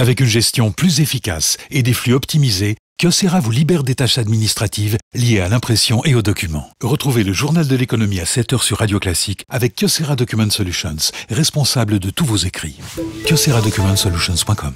Avec une gestion plus efficace et des flux optimisés, Kyocera vous libère des tâches administratives liées à l'impression et aux documents. Retrouvez le journal de l'économie à 7h sur Radio Classique avec Kyocera Document Solutions, responsable de tous vos écrits. KyoceraDocumentSolutions.com